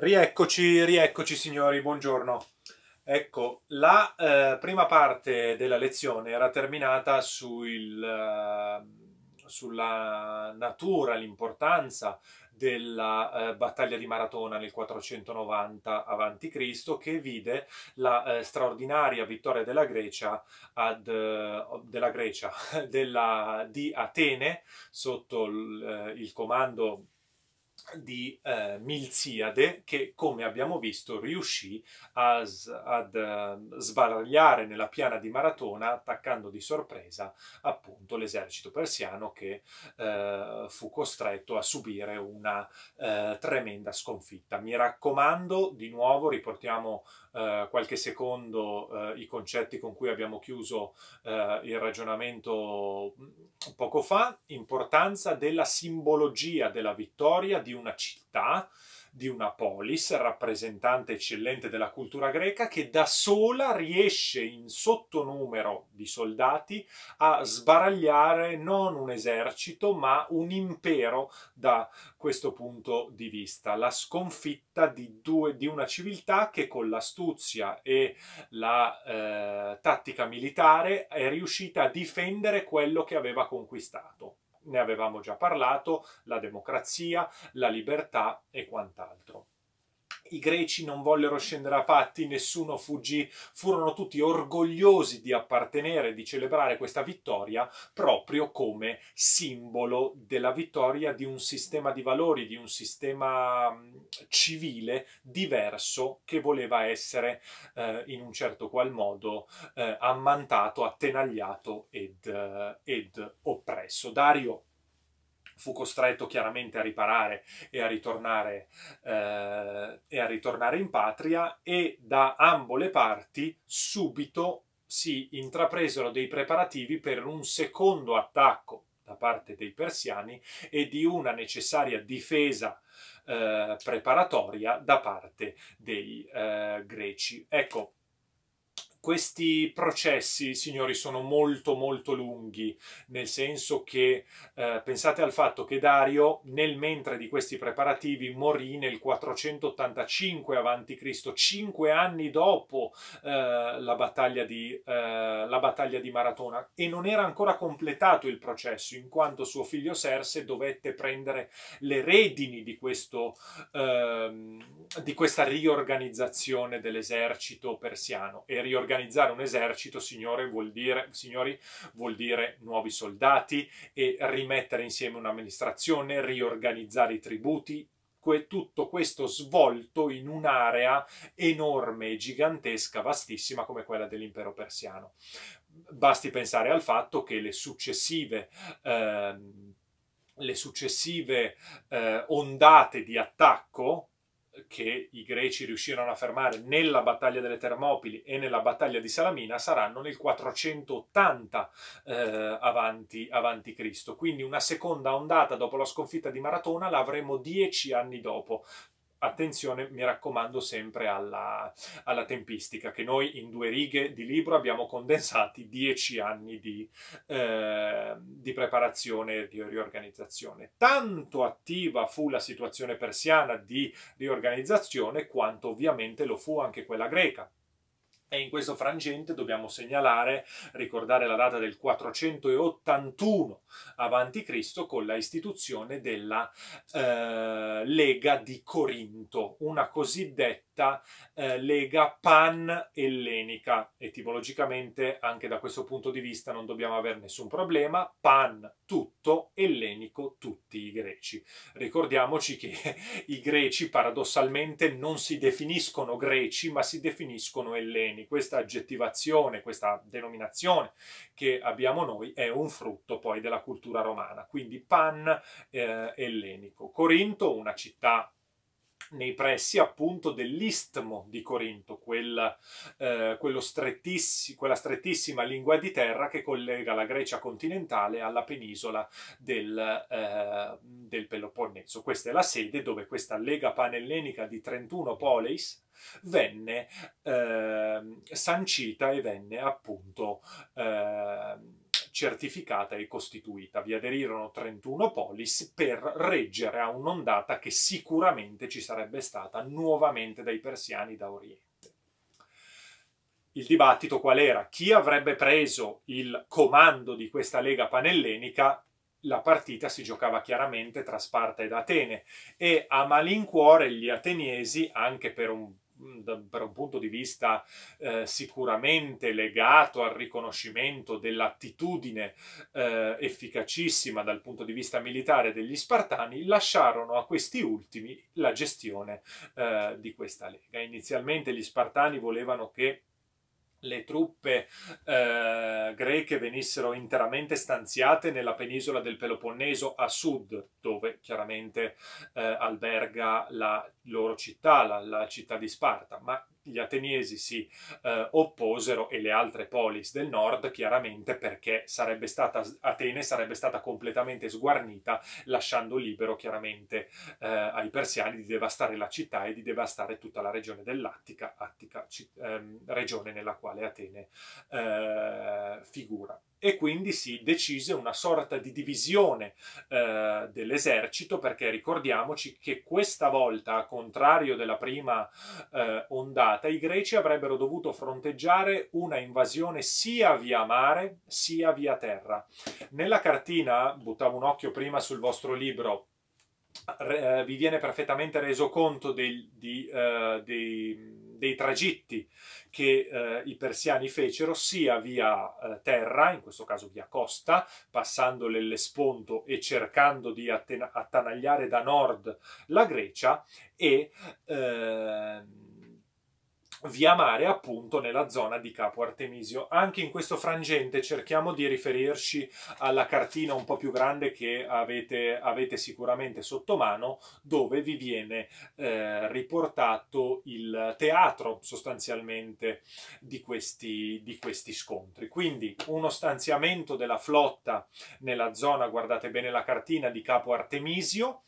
Rieccoci, rieccoci signori, buongiorno. Ecco, la eh, prima parte della lezione era terminata sul, eh, sulla natura, l'importanza della eh, battaglia di Maratona nel 490 a.C. che vide la eh, straordinaria vittoria della Grecia, ad, eh, della Grecia della, di Atene sotto eh, il comando di eh, Milziade che, come abbiamo visto, riuscì a, ad uh, sbaragliare nella piana di Maratona attaccando di sorpresa appunto l'esercito persiano che uh, fu costretto a subire una uh, tremenda sconfitta. Mi raccomando, di nuovo riportiamo eh, qualche secondo i concetti con cui abbiamo chiuso il ragionamento mm, poco fa, importanza della simbologia della vittoria di un una città, di una polis, rappresentante eccellente della cultura greca, che da sola riesce in sottonumero di soldati a sbaragliare non un esercito ma un impero da questo punto di vista. La sconfitta di, due, di una civiltà che con l'astuzia e la eh, tattica militare è riuscita a difendere quello che aveva conquistato ne avevamo già parlato, la democrazia, la libertà e quant'altro. I greci non vollero scendere a patti, nessuno fuggì, furono tutti orgogliosi di appartenere, di celebrare questa vittoria proprio come simbolo della vittoria di un sistema di valori, di un sistema civile diverso che voleva essere eh, in un certo qual modo eh, ammantato, attenagliato ed, eh, ed oppresso. Dario fu costretto chiaramente a riparare e a ritornare, eh, e a ritornare in patria e da ambo le parti subito si intrapresero dei preparativi per un secondo attacco da parte dei persiani e di una necessaria difesa eh, preparatoria da parte dei eh, greci. Ecco, questi processi, signori, sono molto molto lunghi, nel senso che eh, pensate al fatto che Dario, nel mentre di questi preparativi, morì nel 485 a.C., cinque anni dopo eh, la, battaglia di, eh, la battaglia di Maratona, e non era ancora completato il processo, in quanto suo figlio Serse dovette prendere le redini di, questo, ehm, di questa riorganizzazione dell'esercito persiano e riorganizzazione organizzare un esercito, signore, vuol dire, signori, vuol dire nuovi soldati e rimettere insieme un'amministrazione, riorganizzare i tributi, tutto questo svolto in un'area enorme, gigantesca, vastissima come quella dell'impero persiano. Basti pensare al fatto che le successive, eh, le successive eh, ondate di attacco che i greci riuscirono a fermare nella battaglia delle Termopili e nella battaglia di Salamina saranno nel 480 eh, avanti, avanti Cristo. Quindi una seconda ondata dopo la sconfitta di Maratona l'avremo dieci anni dopo, attenzione, mi raccomando sempre alla, alla, tempistica, che noi in due righe di libro abbiamo condensati dieci anni di, eh, di preparazione e di riorganizzazione. Tanto attiva fu la situazione persiana di riorganizzazione quanto ovviamente lo fu anche quella greca. E in questo frangente dobbiamo segnalare, ricordare la data del 481 a.C. con la istituzione della eh, Lega di Corinto, una cosiddetta eh, Lega pan-ellenica. Etimologicamente, anche da questo punto di vista, non dobbiamo avere nessun problema. Pan tutto, ellenico tutti i greci. Ricordiamoci che i greci paradossalmente non si definiscono greci, ma si definiscono elleni termini, questa aggettivazione, questa denominazione che abbiamo noi è un frutto poi della cultura romana, quindi pan eh, ellenico. Corinto, una città nei pressi appunto dell'istmo di Corinto, quel, eh, strettissi, quella strettissima lingua di terra che collega la Grecia continentale alla penisola del, eh, del Peloponneso. Questa è la sede dove questa lega panellenica di 31 poleis venne eh, sancita e venne appunto eh, certificata e costituita. Vi aderirono 31 polis per reggere a un'ondata che sicuramente ci sarebbe stata nuovamente dai persiani da Oriente. Il dibattito qual era? Chi avrebbe preso il comando di questa lega panellenica? La partita si giocava chiaramente tra Sparta ed Atene e a malincuore gli ateniesi, anche per un per un punto di vista eh, sicuramente legato al riconoscimento dell'attitudine eh, efficacissima dal punto di vista militare degli Spartani, lasciarono a questi ultimi la gestione eh, di questa lega. Inizialmente gli Spartani volevano che le truppe eh, greche venissero interamente stanziate nella penisola del Peloponneso a sud, dove chiaramente eh, alberga la loro città, la, la città di Sparta, ma gli ateniesi si eh, opposero e le altre polis del nord chiaramente perché sarebbe stata, Atene sarebbe stata completamente sguarnita lasciando libero chiaramente eh, ai persiani di devastare la città e di devastare tutta la regione dell'Attica, Attica, ehm, regione nella quale Atene eh, figura e quindi si decise una sorta di divisione eh, dell'esercito perché ricordiamoci che questa volta, a contrario della prima eh, ondata, i greci avrebbero dovuto fronteggiare una invasione sia via mare sia via terra. Nella cartina, buttavo un occhio prima sul vostro libro, eh, vi viene perfettamente reso conto eh, dei, di, dei dei tragitti che eh, i persiani fecero sia via eh, terra, in questo caso via costa, passando l'Ellesponto e cercando di attanagliare da nord la Grecia e... Eh, via mare appunto nella zona di Capo Artemisio. Anche in questo frangente cerchiamo di riferirci alla cartina un po' più grande che avete, avete sicuramente sotto mano dove vi viene eh, riportato il teatro sostanzialmente di questi, di questi scontri. Quindi uno stanziamento della flotta nella zona, guardate bene la cartina, di Capo Artemisio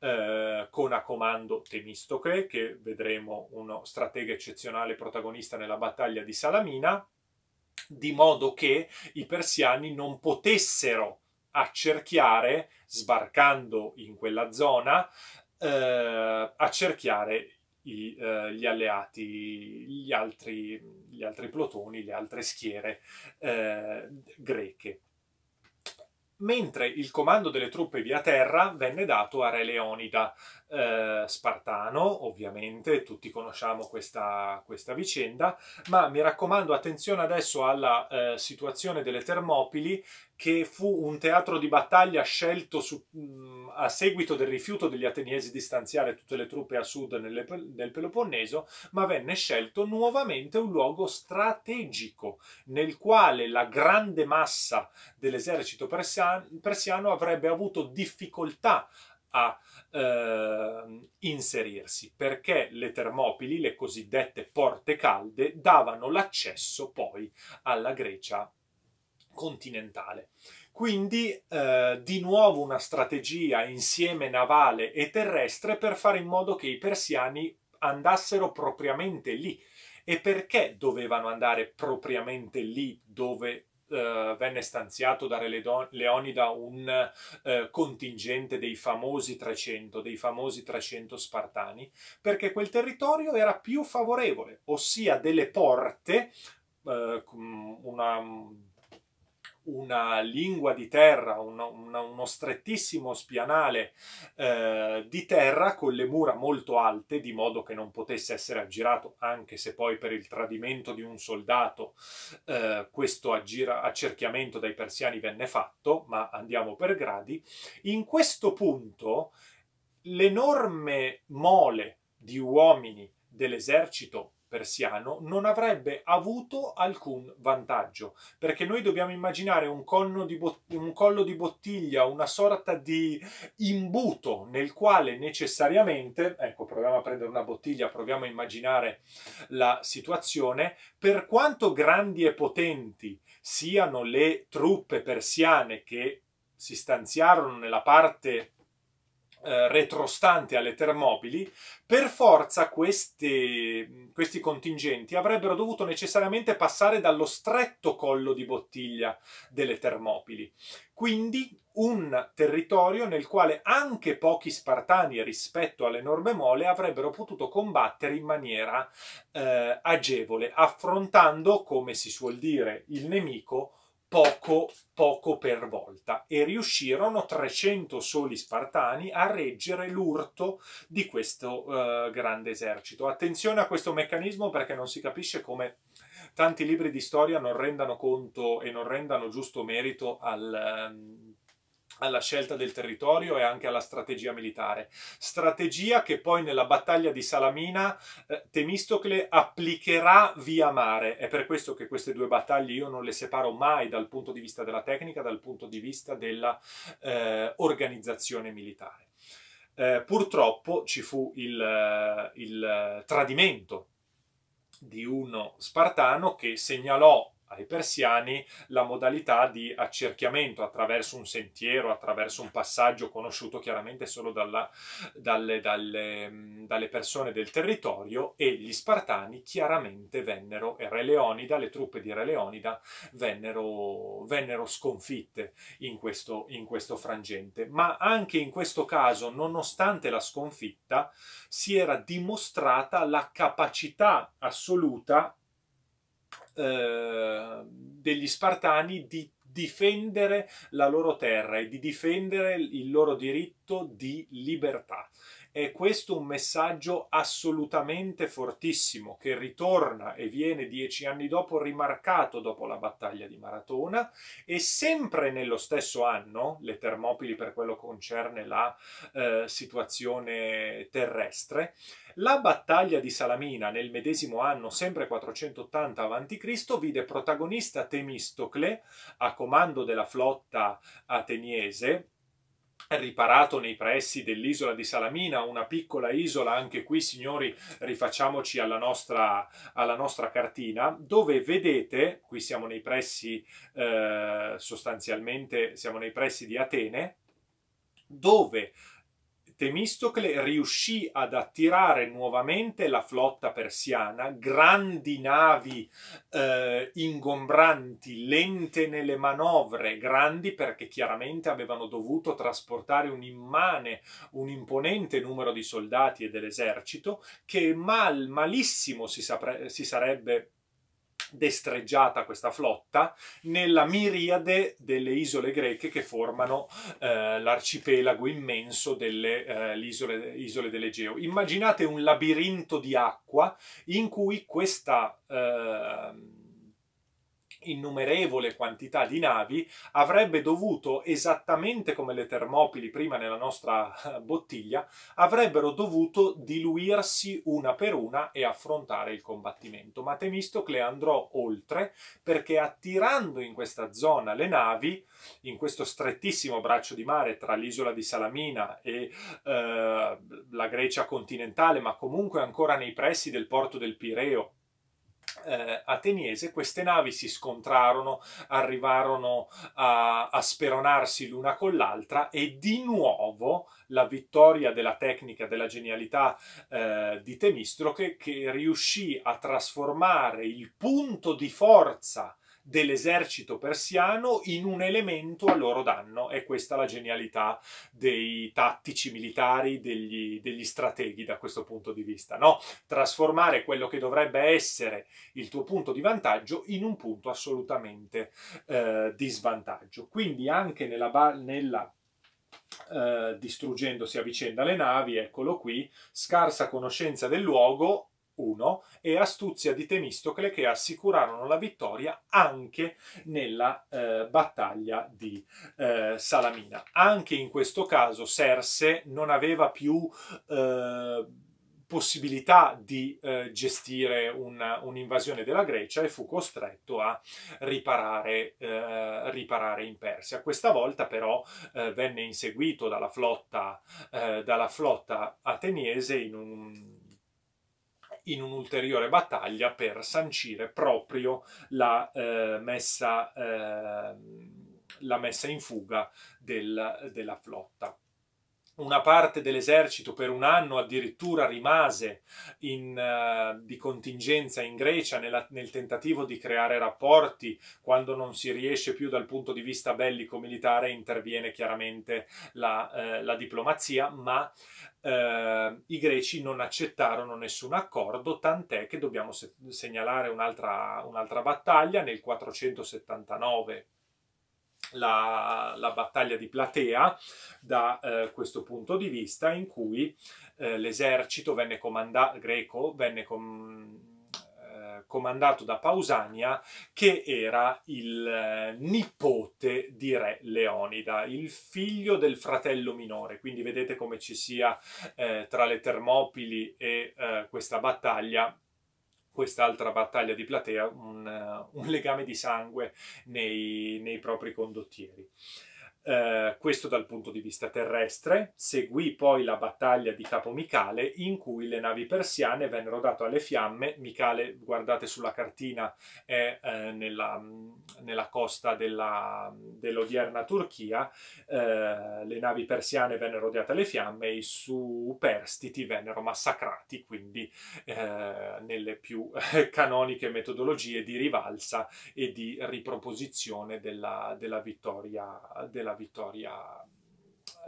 eh, con a comando Temistocle che vedremo uno stratega eccezionale nazionale protagonista nella battaglia di Salamina, di modo che i persiani non potessero accerchiare, sbarcando in quella zona, eh, accerchiare i, eh, gli alleati, gli altri, gli altri, plotoni, le altre schiere eh, greche mentre il comando delle truppe via terra venne dato a Re Leonida, eh, spartano, ovviamente, tutti conosciamo questa, questa, vicenda, ma mi raccomando attenzione adesso alla eh, situazione delle Termopili, che fu un teatro di battaglia scelto su, mh, mm, a seguito del rifiuto degli ateniesi di stanziare tutte le truppe a sud nelle, nel Peloponneso, ma venne scelto nuovamente un luogo strategico nel quale la grande massa dell'esercito persiano, persiano avrebbe avuto difficoltà a eh, inserirsi perché le Termopili, le cosiddette porte calde, davano l'accesso poi alla Grecia continentale. Quindi eh, di nuovo una strategia insieme navale e terrestre per fare in modo che i persiani andassero propriamente lì. E perché dovevano andare propriamente lì dove Uh, venne stanziato da Re Leonida un uh, contingente dei famosi 300, dei famosi 300 spartani, perché quel territorio era più favorevole, ossia delle porte, uh, una una lingua di terra, un, una, uno strettissimo spianale eh, di terra con le mura molto alte, di modo che non potesse essere aggirato, anche se poi per il tradimento di un soldato eh, questo aggira, accerchiamento dai persiani venne fatto, ma andiamo per gradi. In questo punto l'enorme mole di uomini dell'esercito persiano non avrebbe avuto alcun vantaggio, perché noi dobbiamo immaginare un, un, collo di bottiglia, una sorta di imbuto nel quale necessariamente, ecco proviamo a prendere una bottiglia, proviamo a immaginare la situazione, per quanto grandi e potenti siano le truppe persiane che si stanziarono nella parte eh, retrostante alle Termopili, per forza queste, questi contingenti avrebbero dovuto necessariamente passare dallo stretto collo di bottiglia delle Termopili. Quindi un territorio nel quale anche pochi spartani rispetto all'enorme mole avrebbero potuto combattere in maniera eh, agevole, affrontando, come si suol dire, il nemico poco, poco per volta e riuscirono 300 soli spartani a reggere l'urto di questo eh, grande esercito. Attenzione a questo meccanismo perché non si capisce come tanti libri di storia non rendano conto e non rendano giusto merito al... Um, alla scelta del territorio e anche alla strategia militare. Strategia che poi nella battaglia di Salamina eh, Temistocle applicherà via mare. È per questo che queste due battaglie io non le separo mai dal punto di vista della tecnica, dal punto di vista dell'organizzazione eh, militare. Eh, purtroppo ci fu il, eh, il eh, tradimento di uno spartano che segnalò ai persiani la modalità di accerchiamento attraverso un sentiero, attraverso un passaggio conosciuto chiaramente solo dalla, dalle, dalle, dalle, persone del territorio e gli spartani chiaramente vennero, e Re Leonida, le truppe di Re Leonida vennero, vennero sconfitte in questo, in questo frangente. Ma anche in questo caso, nonostante la sconfitta, si era dimostrata la capacità assoluta eh, degli Spartani di difendere la loro terra e di difendere il loro diritto di libertà è questo un messaggio assolutamente fortissimo che ritorna e viene dieci anni dopo rimarcato dopo la battaglia di Maratona e sempre nello stesso anno, le Termopili per quello concerne la eh, situazione terrestre, la battaglia di Salamina nel medesimo anno, sempre 480 a.C., vide protagonista Temistocle a comando della flotta ateniese riparato nei pressi dell'isola di Salamina, una piccola isola, anche qui signori rifacciamoci alla nostra, alla nostra cartina, dove vedete, qui siamo nei pressi eh, sostanzialmente, siamo nei pressi di Atene, dove Temistocle riuscì ad attirare nuovamente la flotta persiana, grandi navi eh, ingombranti, lente nelle manovre, grandi perché chiaramente avevano dovuto trasportare un immane, un imponente numero di soldati e dell'esercito che mal, malissimo si, sapre, si sarebbe destreggiata questa flotta nella miriade delle isole greche che formano eh, l'arcipelago immenso delle eh, isole, isole dell'Egeo. Immaginate un labirinto di acqua in cui questa eh, innumerevole quantità di navi, avrebbe dovuto, esattamente come le termopili prima nella nostra eh, bottiglia, avrebbero dovuto diluirsi una per una e affrontare il combattimento. Ma Temistocle andrò oltre perché attirando in questa zona le navi, in questo strettissimo braccio di mare tra l'isola di Salamina e eh, la Grecia continentale, ma comunque ancora nei pressi del porto del Pireo, eh, ateniese, queste navi si scontrarono, arrivarono a, a speronarsi l'una con l'altra e di nuovo la vittoria della tecnica, della genialità eh, di Temistro che, che riuscì a trasformare il punto di forza dell'esercito persiano in un elemento a loro danno. E questa è la genialità dei tattici militari, degli, degli strateghi da questo punto di vista. No? Trasformare quello che dovrebbe essere il tuo punto di vantaggio in un punto assolutamente eh, di svantaggio. Quindi anche nella, nella eh, distruggendosi a vicenda le navi, eccolo qui, scarsa conoscenza del luogo 1 e astuzia di Temistocle che assicurarono la vittoria anche nella eh, battaglia di eh, Salamina. Anche in questo caso Serse non aveva più eh, possibilità di eh, gestire un'invasione un della Grecia e fu costretto a riparare, eh, riparare in Persia. Questa volta però eh, venne inseguito dalla flotta, dalla flotta ateniese in un in un'ulteriore battaglia per sancire proprio la, eh, messa, eh, la messa in fuga del, della flotta una parte dell'esercito per un anno addirittura rimase in, uh, di contingenza in Grecia nella, nel tentativo di creare rapporti quando non si riesce più dal punto di vista bellico militare interviene chiaramente la, uh, la diplomazia ma uh, i greci non accettarono nessun accordo tant'è che dobbiamo se- segnalare un'altra, un'altra battaglia nel 479 la, la, battaglia di Platea da eh, questo punto di vista in cui eh, l'esercito venne comanda- greco venne com- eh, comandato da Pausania che era il eh, nipote di re Leonida, il figlio del fratello minore, quindi vedete come ci sia eh, tra le Termopili e questa battaglia quest'altra battaglia di platea un, eh, un legame di sangue nei, nei propri condottieri. Eh, questo dal punto di vista terrestre. Seguì poi la battaglia di Capo Micale in cui le navi persiane vennero date alle fiamme. Micale, guardate sulla cartina, è eh, nella, nella, costa della, dell'odierna Turchia. Eh, le navi persiane vennero date alle fiamme e i superstiti vennero massacrati, quindi eh, nelle più eh, canoniche metodologie di rivalsa e di riproposizione della, della vittoria della vittoria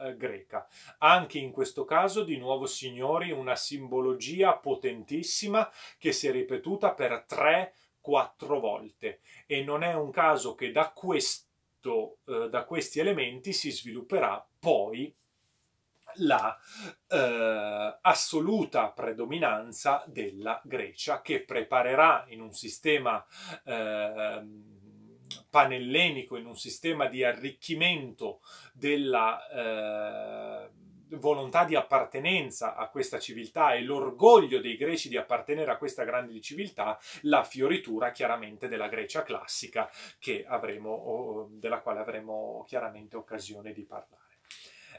eh, greca. Anche in questo caso, di nuovo, signori, una simbologia potentissima che si è ripetuta per 3-4 volte e non è un caso che da, questo, eh, da questi elementi si svilupperà poi la eh, assoluta predominanza della Grecia che preparerà in un sistema eh, panellenico, in un sistema di arricchimento della eh, volontà di appartenenza a questa civiltà e l'orgoglio dei greci di appartenere a questa grande civiltà, la fioritura chiaramente della Grecia classica avremo, della quale avremo chiaramente occasione di parlare.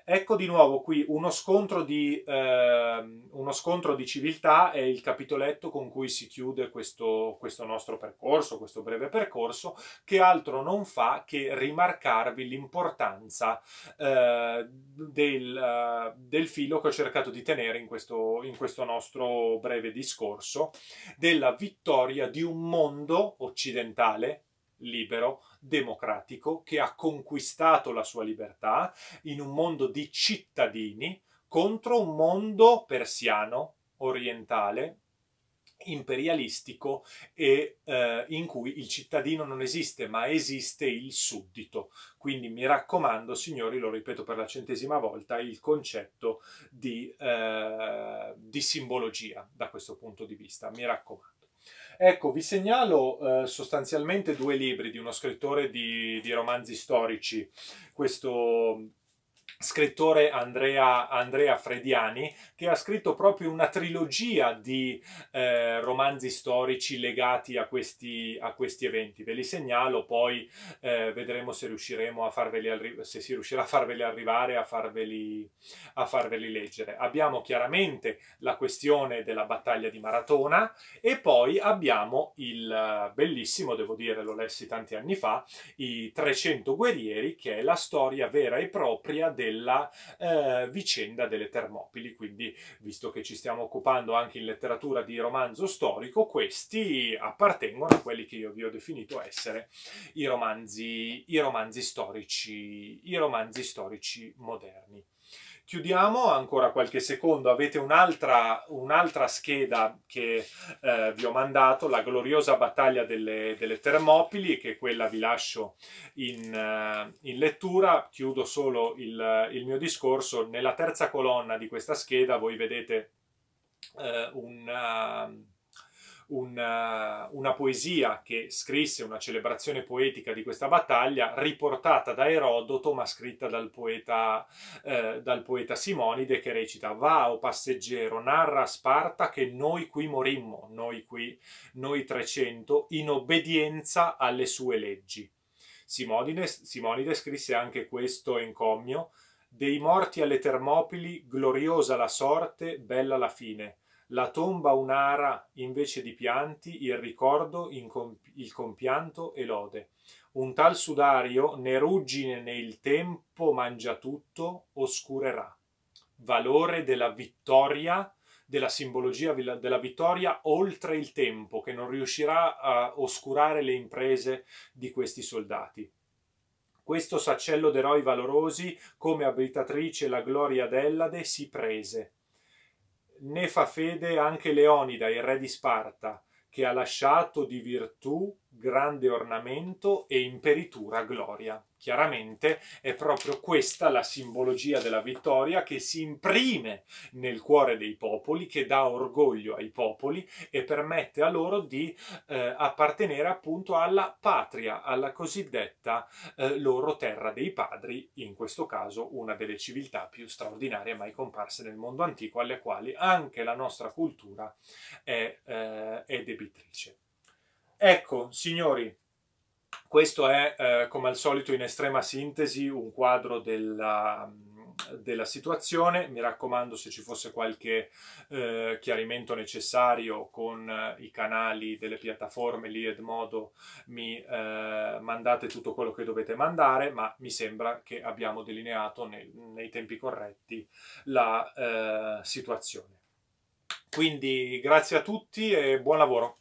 Ecco di nuovo qui uno scontro di, eh, uno scontro di civiltà è il capitoletto con cui si chiude questo, questo nostro percorso, questo breve percorso, che altro non fa che rimarcarvi l'importanza eh, del, eh, del, filo che ho cercato di tenere in questo, in questo nostro breve discorso, della vittoria di un mondo occidentale libero, democratico, che ha conquistato la sua libertà in un mondo di cittadini contro un mondo persiano, orientale, imperialistico e eh, in cui il cittadino non esiste, ma esiste il suddito. Quindi mi raccomando, signori, lo ripeto per la centesima volta, il concetto di, eh, di simbologia da questo punto di vista. Mi raccomando. Ecco, vi segnalo eh, sostanzialmente due libri di uno scrittore di, di romanzi storici, questo scrittore Andrea, Andrea, Frediani, che ha scritto proprio una trilogia di eh, romanzi storici legati a questi, a questi, eventi. Ve li segnalo, poi eh, vedremo se, riusciremo a farveli arri- se si riuscirà a farveli arrivare, a farveli, a farveli leggere. Abbiamo chiaramente la questione della battaglia di Maratona e poi abbiamo il bellissimo, devo dire, l'ho lessi tanti anni fa, i 300 guerrieri, che è la storia vera e propria della eh, vicenda delle Termopili, quindi visto che ci stiamo occupando anche in letteratura di romanzo storico, questi appartengono a quelli che io vi ho definito essere i romanzi, i romanzi storici, i romanzi storici moderni. Chiudiamo ancora qualche secondo, avete un'altra, un'altra scheda che eh, vi ho mandato, la gloriosa battaglia delle, delle Termopili, che quella vi lascio in, eh, in lettura. Chiudo solo il, il mio discorso. Nella terza colonna di questa scheda voi vedete Uh, un, uh, una, eh, una poesia che scrisse una celebrazione poetica di questa battaglia, riportata da Erodoto, ma scritta dal poeta, eh, dal poeta Simonide, che recita: Va, o passeggero, narra a Sparta che noi qui morimmo, noi qui, noi 300, in obbedienza alle sue leggi. Simonide, Simonide scrisse anche questo encomio: Dei morti alle Termopili, gloriosa la sorte, bella la fine la tomba un'ara invece di pianti, il ricordo, il compianto e lode. Un tal sudario né ruggine né il tempo mangia tutto oscurerà. Valore della vittoria, della simbologia della vittoria oltre il tempo, che non riuscirà a oscurare le imprese di questi soldati questo saccello d'eroi valorosi, come abitatrice la gloria d'Ellade, si prese ne fa fede anche Leonida, il re di Sparta, che ha lasciato di virtù grande ornamento e imperitura gloria. Chiaramente è proprio questa la simbologia della vittoria che si imprime nel cuore dei popoli, che dà orgoglio ai popoli e permette a loro di eh, appartenere appunto alla patria, alla cosiddetta eh, loro terra dei padri, in questo caso una delle civiltà più straordinarie mai comparse nel mondo antico, alle quali anche la nostra cultura è, eh, è debitrice. Ecco, signori, questo è, eh, come al solito, in estrema sintesi un quadro della, della situazione. Mi raccomando, se ci fosse qualche eh, chiarimento necessario con eh, i canali delle piattaforme lì ed modo, mi eh, mandate tutto quello che dovete mandare, ma mi sembra che abbiamo delineato nel, nei tempi corretti la eh, situazione. Quindi grazie a tutti e buon lavoro.